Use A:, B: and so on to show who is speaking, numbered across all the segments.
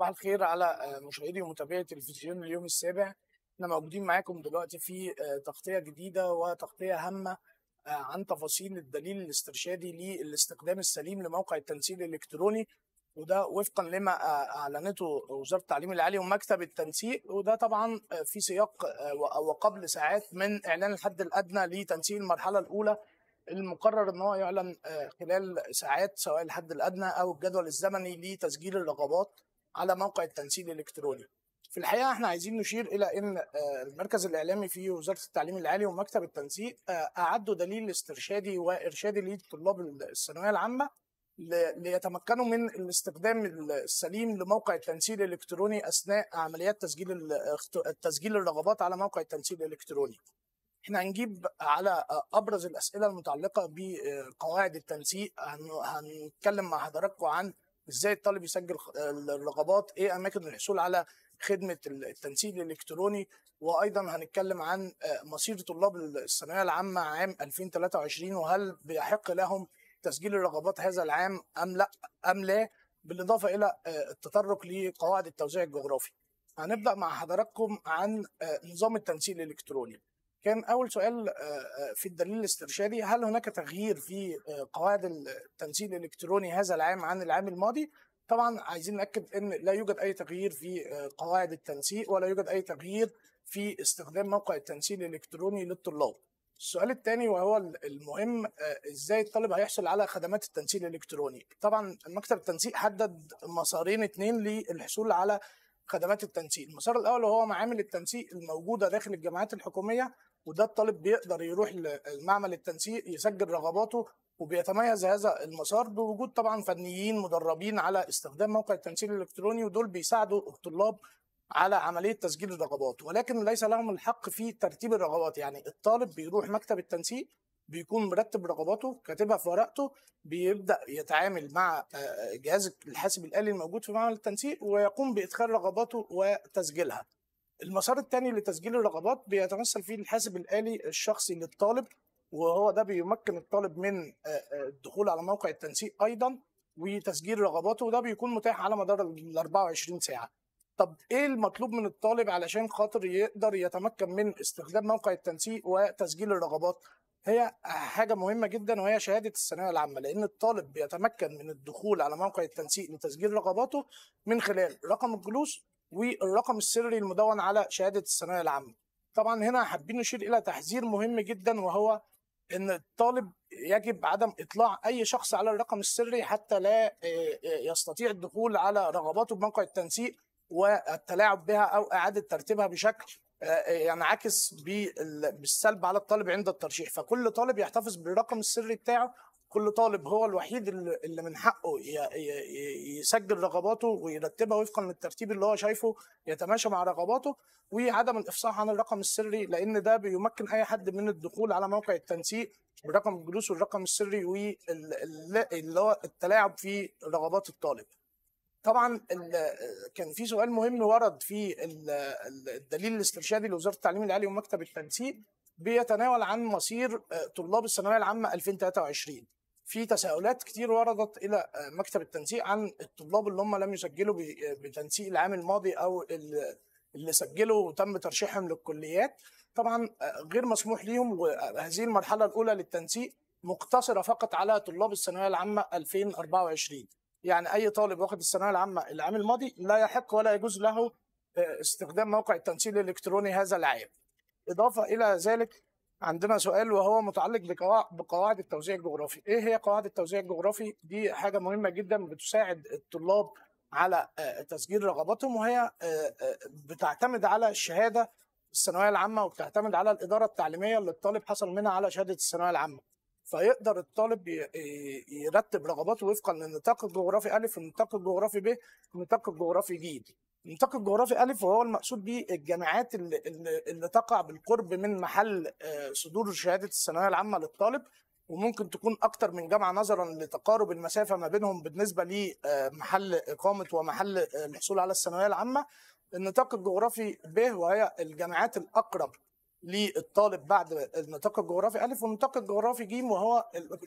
A: صباح الخير على آه، مشاهدي ومتابعي تلفزيون اليوم السابع احنا موجودين معاكم دلوقتي في آه، تغطية جديدة وتغطية هامة آه، عن تفاصيل الدليل الاسترشادي للاستخدام السليم لموقع التنسيق الالكتروني وده وفقا لما اعلنته وزاره التعليم العالي ومكتب التنسيق وده طبعا في سياق وقبل ساعات من اعلان الحد الادنى لتنسيق المرحله الاولى المقرر ان هو يعلن خلال ساعات سواء الحد الادنى او الجدول الزمني لتسجيل الرغبات على موقع التنسيق الالكتروني في الحقيقه احنا عايزين نشير الى ان آه، المركز الاعلامي في وزاره التعليم العالي ومكتب التنسيق آه، اعدوا دليل استرشادي وارشادي لطلاب الثانويه العامه ليتمكنوا من الاستخدام السليم لموقع التنسيق الالكتروني اثناء عمليات تسجيل تسجيل الرغبات على موقع التنسيق الالكتروني. احنا هنجيب على آه، ابرز الاسئله المتعلقه بقواعد التنسيق هنتكلم مع حضراتكم عن ازاي الطالب يسجل آه، الرغبات ايه اماكن الحصول على خدمه التنسيق الالكتروني وايضا هنتكلم عن آه، مصير طلاب الثانويه العامه عام 2023 وهل بيحق لهم تسجيل الرغبات هذا العام ام لا ام لا بالاضافه الى آه، التطرق لقواعد التوزيع الجغرافي هنبدا مع حضراتكم عن نظام التنسيق الالكتروني كان اول سؤال آه، آه، في الدليل الاسترشادي هل هناك تغيير في آه، قواعد التنسيق الالكتروني هذا العام عن العام الماضي؟ طبعا عايزين ناكد ان لا يوجد اي تغيير في قواعد التنسيق ولا يوجد اي تغيير في استخدام موقع التنسيق الالكتروني للطلاب. السؤال الثاني وهو المهم ازاي الطالب هيحصل على خدمات التنسيق الالكتروني طبعا مكتب التنسيق حدد مسارين اثنين للحصول على خدمات التنسيق المسار الاول وهو معامل التنسيق الموجوده داخل الجامعات الحكوميه وده الطالب بيقدر يروح لمعمل التنسيق يسجل رغباته وبيتميز هذا المسار بوجود طبعا فنيين مدربين على استخدام موقع التنسيق الالكتروني ودول بيساعدوا الطلاب على عمليه تسجيل الرغبات ولكن ليس لهم الحق في ترتيب الرغبات يعني الطالب بيروح مكتب التنسيق بيكون مرتب رغباته كاتبها في ورقته بيبدا يتعامل مع آه، جهاز الحاسب الالي الموجود في معمل التنسيق ويقوم بادخال رغباته وتسجيلها المسار الثاني لتسجيل الرغبات بيتمثل فيه الحاسب الآلي الشخصي للطالب وهو ده بيمكن الطالب من آه، آه، الدخول على موقع التنسيق أيضا وتسجيل رغباته وده بيكون متاح على مدار ال 24 ساعة. طب ايه المطلوب من الطالب علشان خاطر يقدر يتمكن من استخدام موقع التنسيق وتسجيل الرغبات؟ هي حاجه مهمه جدا وهي شهاده الثانويه العامه لان الطالب بيتمكن من الدخول على موقع التنسيق لتسجيل رغباته من خلال رقم الجلوس والرقم السري المدون على شهاده الثانويه العامه. طبعا هنا حابين نشير الى تحذير مهم جدا وهو ان الطالب يجب عدم اطلاع اي شخص على الرقم السري حتى لا آه، آه، يستطيع الدخول على رغباته بموقع التنسيق والتلاعب بها او اعاده ترتيبها بشكل آه، ينعكس يعني بالسلب على الطالب عند الترشيح فكل طالب يحتفظ بالرقم السري بتاعه كل طالب هو الوحيد اللي من حقه يسجل رغباته ويرتبها وفقا للترتيب اللي هو شايفه يتماشى مع رغباته وعدم الافصاح عن الرقم السري لان ده بيمكن اي حد من الدخول على موقع التنسيق برقم الجلوس والرقم السري واللي هو التلاعب في رغبات الطالب. طبعا كان في سؤال مهم ورد في الدليل الاسترشادي لوزاره التعليم العالي ومكتب التنسيق بيتناول عن مصير آه، طلاب الثانويه العامه 2023 في تساؤلات كتير وردت الى آه، مكتب التنسيق عن الطلاب اللي هم لم يسجلوا آه، بتنسيق العام الماضي او اللي سجلوا وتم ترشيحهم للكليات طبعا آه، غير مسموح ليهم وهذه المرحله الاولى للتنسيق مقتصره فقط على طلاب الثانويه العامه 2024 يعني اي طالب واخد الثانويه العامه العام الماضي لا يحق ولا يجوز له استخدام موقع التنسيق الالكتروني هذا العام اضافه الى ذلك عندنا سؤال وهو متعلق بقواعد التوزيع الجغرافي ايه هي قواعد التوزيع الجغرافي دي حاجه مهمه جدا بتساعد الطلاب على آه، تسجيل رغباتهم وهي آه، آه، بتعتمد على الشهاده الثانويه العامه وبتعتمد على الاداره التعليميه اللي الطالب حصل منها على شهاده الثانويه العامه فيقدر الطالب يرتب رغباته وفقا للنطاق الجغرافي الف النطاق الجغرافي ب النطاق الجغرافي ج النطاق الجغرافي الف وهو المقصود به الجامعات اللي, اللي تقع بالقرب من محل آه، صدور شهاده الثانويه العامه للطالب وممكن تكون اكتر من جامعه نظرا لتقارب المسافه ما بينهم بالنسبه لمحل آه، اقامه ومحل آه، الحصول على الثانويه العامه النطاق الجغرافي ب وهي الجامعات الاقرب للطالب بعد النطاق الجغرافي ألف والنطاق الجغرافي ج وهو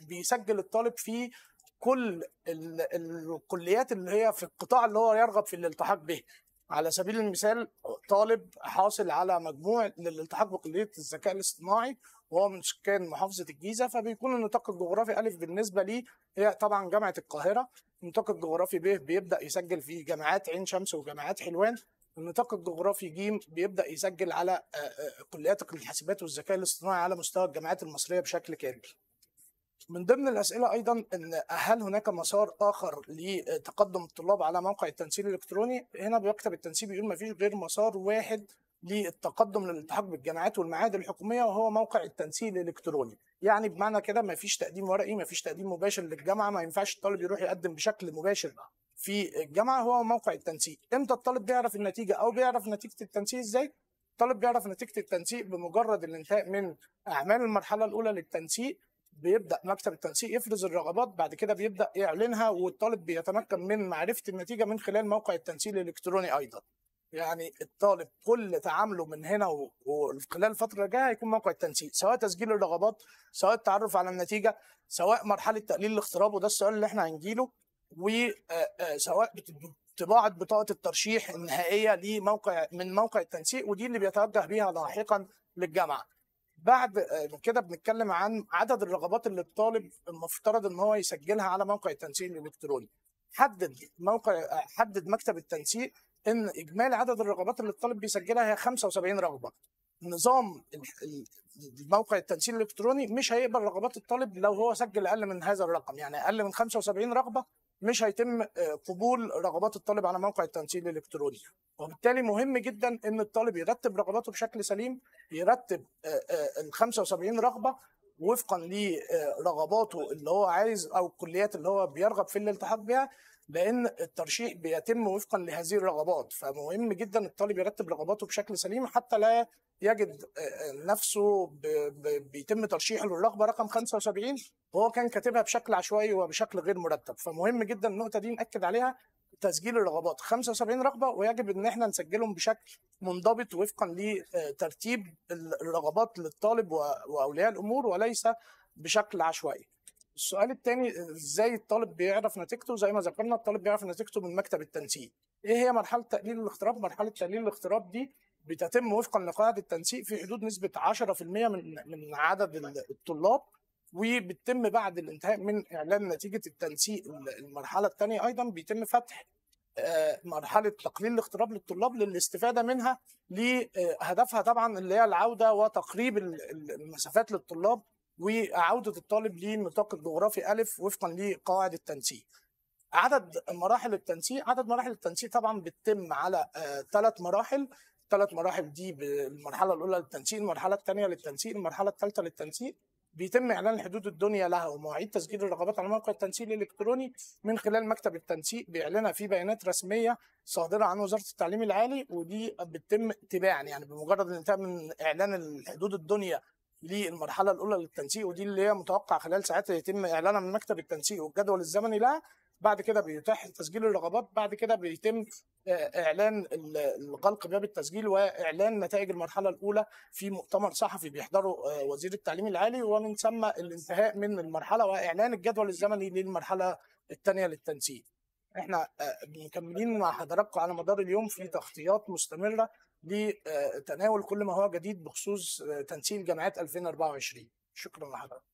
A: بيسجل الطالب في كل الكليات اللي هي في القطاع اللي هو يرغب في الالتحاق به على سبيل المثال طالب حاصل على مجموع للالتحاق بكليه الذكاء الاصطناعي وهو من سكان محافظه الجيزه فبيكون النطاق الجغرافي الف بالنسبه لي هي طبعا جامعه القاهره النطاق الجغرافي ب بيبدا يسجل في جامعات عين شمس وجامعات حلوان النطاق الجغرافي ج بيبدا يسجل على آه، آه، كليات الحاسبات والذكاء الاصطناعي على مستوى الجامعات المصريه بشكل كامل من ضمن الاسئله ايضا ان هل هناك مسار اخر لتقدم الطلاب على موقع التنسيق الالكتروني؟ هنا بيكتب التنسيق بيقول ما فيش غير مسار واحد للتقدم للالتحاق بالجامعات والمعاهد الحكوميه وهو موقع التنسيق الالكتروني يعني بمعنى كده ما فيش تقديم ورقي ما فيش تقديم مباشر للجامعه ما ينفعش الطالب يروح يقدم بشكل مباشر في الجامعه هو موقع التنسيق امتى الطالب بيعرف النتيجه او بيعرف نتيجه التنسيق ازاي الطالب بيعرف نتيجه التنسيق بمجرد الانتهاء من اعمال المرحله الاولى للتنسيق بيبدا مكتب التنسيق يفرز الرغبات بعد كده بيبدا يعلنها والطالب بيتمكن من معرفه النتيجه من خلال موقع التنسيق الالكتروني ايضا يعني الطالب كل تعامله من هنا وخلال الفتره الجايه هيكون موقع التنسيق سواء تسجيل الرغبات سواء التعرف على النتيجه سواء مرحله تقليل الاختراب وده السؤال اللي احنا هنجيله وسواء آه، آه، طباعه بطاقه الترشيح النهائيه لموقع من موقع التنسيق ودي اللي بيتوجه بيها لاحقا للجامعه بعد آه، كده بنتكلم عن عدد الرغبات اللي الطالب المفترض ان هو يسجلها على موقع التنسيق الالكتروني حدد موقع آه، حدد مكتب التنسيق ان اجمالي عدد الرغبات اللي الطالب بيسجلها هي 75 رغبه نظام موقع التنسيق الالكتروني مش هيقبل رغبات الطالب لو هو سجل اقل من هذا الرقم يعني اقل من 75 رغبه مش هيتم آه، قبول رغبات الطالب على موقع التنسيق الالكتروني وبالتالي مهم جدا ان الطالب يرتب رغباته بشكل سليم يرتب آه، آه، ال 75 رغبه وفقا لرغباته اللي هو عايز او الكليات اللي هو بيرغب في الالتحاق بها لان الترشيح بيتم وفقا لهذه الرغبات فمهم جدا الطالب يرتب رغباته بشكل سليم حتى لا يجد آه، آه، نفسه بيتم ترشيحه للرغبه رقم 75 وهو كان كاتبها بشكل عشوائي وبشكل غير مرتب فمهم جدا النقطه دي ناكد عليها تسجيل الرغبات 75 رغبه ويجب ان احنا نسجلهم بشكل منضبط وفقا لترتيب الرغبات للطالب واولياء الامور وليس بشكل عشوائي السؤال الثاني ازاي الطالب بيعرف نتيجته زي ما ذكرنا الطالب بيعرف نتيجته من مكتب التنسيق ايه هي مرحله تقليل الاختراب مرحله تقليل الاختراب دي بتتم وفقا لقاعده التنسيق في حدود نسبه 10% من من عدد الطلاب وبتتم بعد الانتهاء من اعلان نتيجه التنسيق المرحله الثانيه ايضا بيتم فتح آه، مرحله تقليل الاختراب للطلاب للاستفاده منها لهدفها طبعا اللي هي العوده وتقريب المسافات للطلاب وعوده الطالب للنطاق الجغرافي الف وفقا لقواعد التنسيق. عدد مراحل التنسيق عدد مراحل التنسيق طبعا بتتم على ثلاث آه، مراحل الثلاث مراحل دي المرحله الاولى للتنسيق المرحله الثانيه للتنسيق المرحله الثالثه للتنسيق بيتم اعلان حدود الدنيا لها ومواعيد تسجيل الرغبات على موقع التنسيق الالكتروني من خلال مكتب التنسيق بيعلنها في بيانات رسميه صادره عن وزاره التعليم العالي ودي بتتم تباعا يعني بمجرد الانتهاء من اعلان حدود الدنيا للمرحله الاولى للتنسيق ودي اللي هي متوقع خلال ساعات يتم اعلانها من مكتب التنسيق والجدول الزمني لها بعد كده بيتاح تسجيل الرغبات بعد كده بيتم آه، اعلان غلق باب التسجيل واعلان نتائج المرحله الاولى في مؤتمر صحفي بيحضره آه، وزير التعليم العالي ومن ثم الانتهاء من المرحله واعلان الجدول الزمني للمرحله الثانيه للتنسيق احنا آه، مكملين مع حضراتكم على مدار اليوم في تغطيات مستمره لتناول آه، كل ما هو جديد بخصوص آه، تنسيق جامعات 2024 شكرا لحضرتك